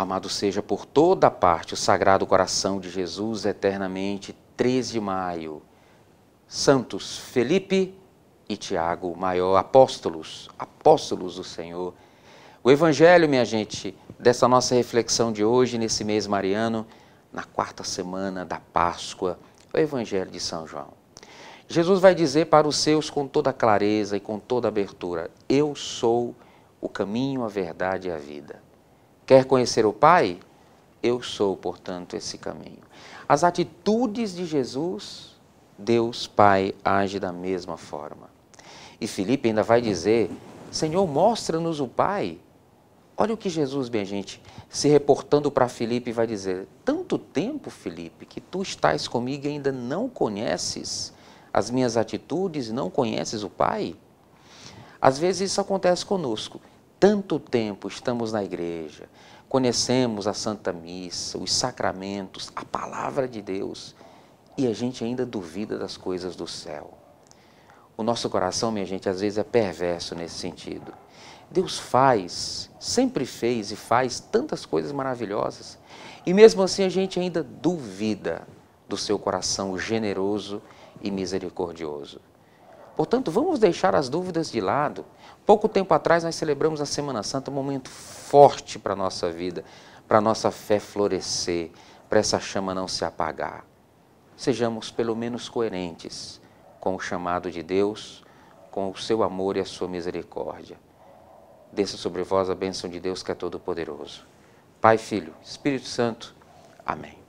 Amado seja por toda parte o Sagrado Coração de Jesus eternamente, 13 de maio. Santos Felipe e Tiago, maior apóstolos, apóstolos do Senhor. O Evangelho, minha gente, dessa nossa reflexão de hoje, nesse mês mariano, na quarta semana da Páscoa, é o Evangelho de São João. Jesus vai dizer para os seus com toda clareza e com toda abertura: Eu sou o caminho, a verdade e a vida. Quer conhecer o Pai? Eu sou, portanto, esse caminho. As atitudes de Jesus, Deus Pai age da mesma forma. E Felipe ainda vai dizer: Senhor, mostra-nos o Pai. Olha o que Jesus, minha gente, se reportando para Felipe, vai dizer: Tanto tempo, Felipe, que tu estás comigo e ainda não conheces as minhas atitudes, não conheces o Pai? Às vezes isso acontece conosco tanto tempo estamos na igreja, conhecemos a Santa Missa, os sacramentos, a palavra de Deus, e a gente ainda duvida das coisas do céu. O nosso coração, minha gente, às vezes é perverso nesse sentido. Deus faz, sempre fez e faz tantas coisas maravilhosas, e mesmo assim a gente ainda duvida do seu coração generoso e misericordioso. Portanto, vamos deixar as dúvidas de lado. Pouco tempo atrás nós celebramos a Semana Santa, um momento forte para a nossa vida, para a nossa fé florescer, para essa chama não se apagar. Sejamos pelo menos coerentes com o chamado de Deus, com o seu amor e a sua misericórdia. Desça sobre vós a bênção de Deus que é todo-poderoso. Pai, Filho, Espírito Santo. Amém.